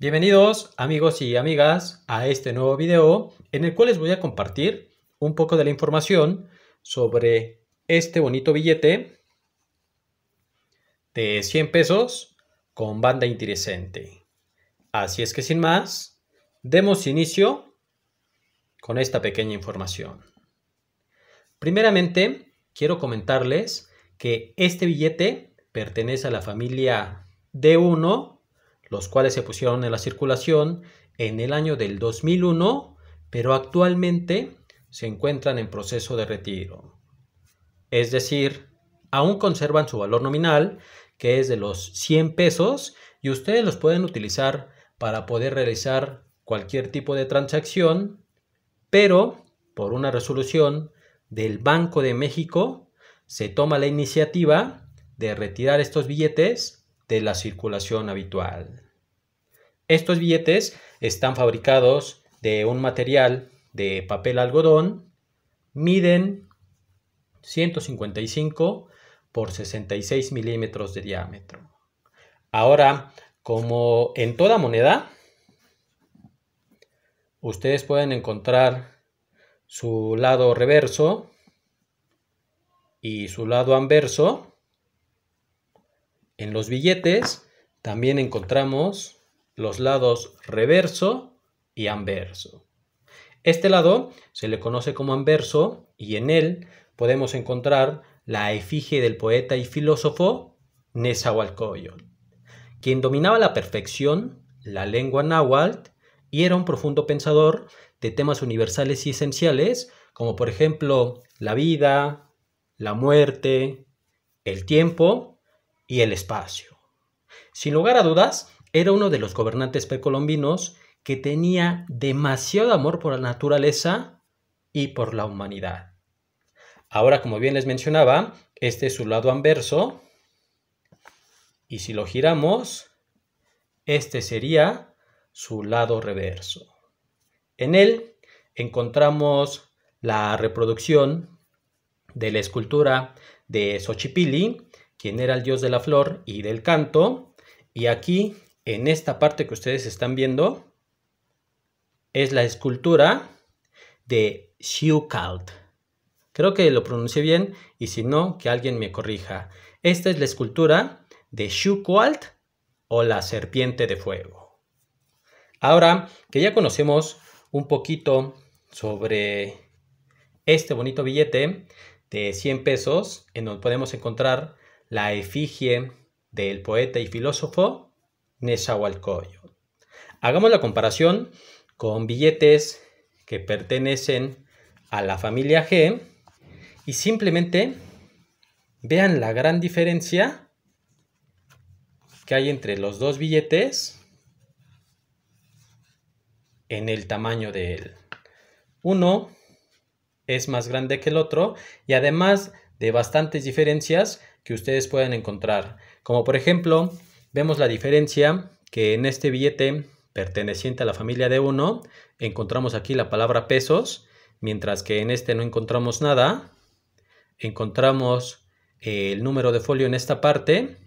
Bienvenidos amigos y amigas a este nuevo video en el cual les voy a compartir un poco de la información sobre este bonito billete de 100 pesos con banda interesante. Así es que sin más, demos inicio con esta pequeña información. Primeramente, quiero comentarles que este billete pertenece a la familia D1 los cuales se pusieron en la circulación en el año del 2001, pero actualmente se encuentran en proceso de retiro. Es decir, aún conservan su valor nominal, que es de los 100 pesos, y ustedes los pueden utilizar para poder realizar cualquier tipo de transacción, pero por una resolución del Banco de México se toma la iniciativa de retirar estos billetes de la circulación habitual. Estos billetes están fabricados de un material de papel algodón, miden 155 por 66 milímetros de diámetro. Ahora, como en toda moneda, ustedes pueden encontrar su lado reverso y su lado anverso en los billetes también encontramos los lados reverso y anverso. Este lado se le conoce como anverso y en él podemos encontrar la efigie del poeta y filósofo Nezahualcóyotl, quien dominaba la perfección la lengua náhuatl y era un profundo pensador de temas universales y esenciales como por ejemplo la vida, la muerte, el tiempo y el espacio. Sin lugar a dudas, era uno de los gobernantes precolombinos que tenía demasiado amor por la naturaleza y por la humanidad. Ahora, como bien les mencionaba, este es su lado anverso. Y si lo giramos, este sería su lado reverso. En él encontramos la reproducción de la escultura de Xochipilli, quien era el dios de la flor y del canto. Y aquí, en esta parte que ustedes están viendo, es la escultura de Xiucalt. Creo que lo pronuncié bien y si no, que alguien me corrija. Esta es la escultura de Xucualt o la serpiente de fuego. Ahora que ya conocemos un poquito sobre este bonito billete de 100 pesos, en donde podemos encontrar la efigie del poeta y filósofo Nezahualcóyotl. Hagamos la comparación con billetes que pertenecen a la familia G y simplemente vean la gran diferencia que hay entre los dos billetes en el tamaño de él. Uno es más grande que el otro y además de bastantes diferencias que ustedes puedan encontrar. Como por ejemplo, vemos la diferencia que en este billete perteneciente a la familia de 1 encontramos aquí la palabra pesos, mientras que en este no encontramos nada. Encontramos eh, el número de folio en esta parte,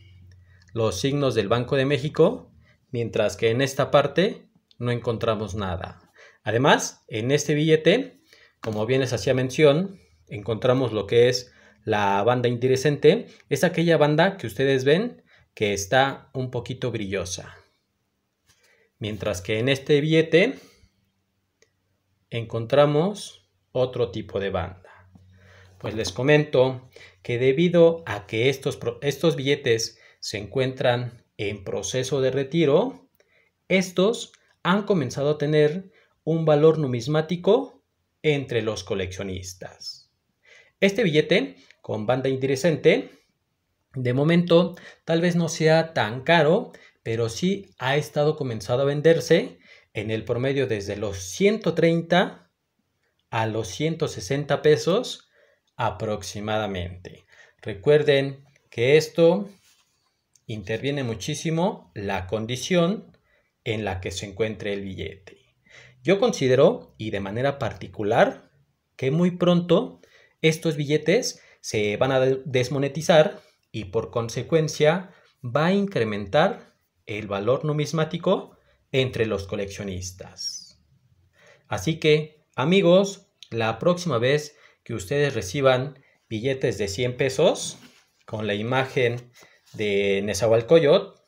los signos del Banco de México, mientras que en esta parte no encontramos nada. Además, en este billete, como bien les hacía mención, encontramos lo que es la banda interesante es aquella banda que ustedes ven que está un poquito brillosa. Mientras que en este billete encontramos otro tipo de banda. Pues les comento que debido a que estos, estos billetes se encuentran en proceso de retiro, estos han comenzado a tener un valor numismático entre los coleccionistas. Este billete con banda interesante, de momento tal vez no sea tan caro, pero sí ha estado comenzado a venderse en el promedio desde los 130 a los 160 pesos aproximadamente. Recuerden que esto interviene muchísimo la condición en la que se encuentre el billete. Yo considero, y de manera particular, que muy pronto estos billetes se van a desmonetizar y por consecuencia va a incrementar el valor numismático entre los coleccionistas. Así que, amigos, la próxima vez que ustedes reciban billetes de 100 pesos con la imagen de Nezahualcóyotl,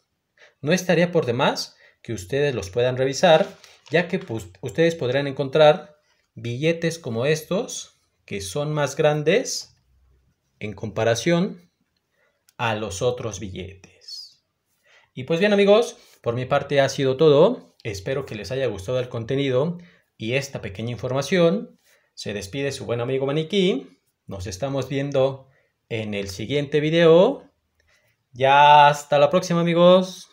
no estaría por demás que ustedes los puedan revisar, ya que pues, ustedes podrán encontrar billetes como estos que son más grandes en comparación a los otros billetes. Y pues bien amigos, por mi parte ha sido todo. Espero que les haya gustado el contenido y esta pequeña información. Se despide su buen amigo Maniquí. Nos estamos viendo en el siguiente video. Ya hasta la próxima amigos.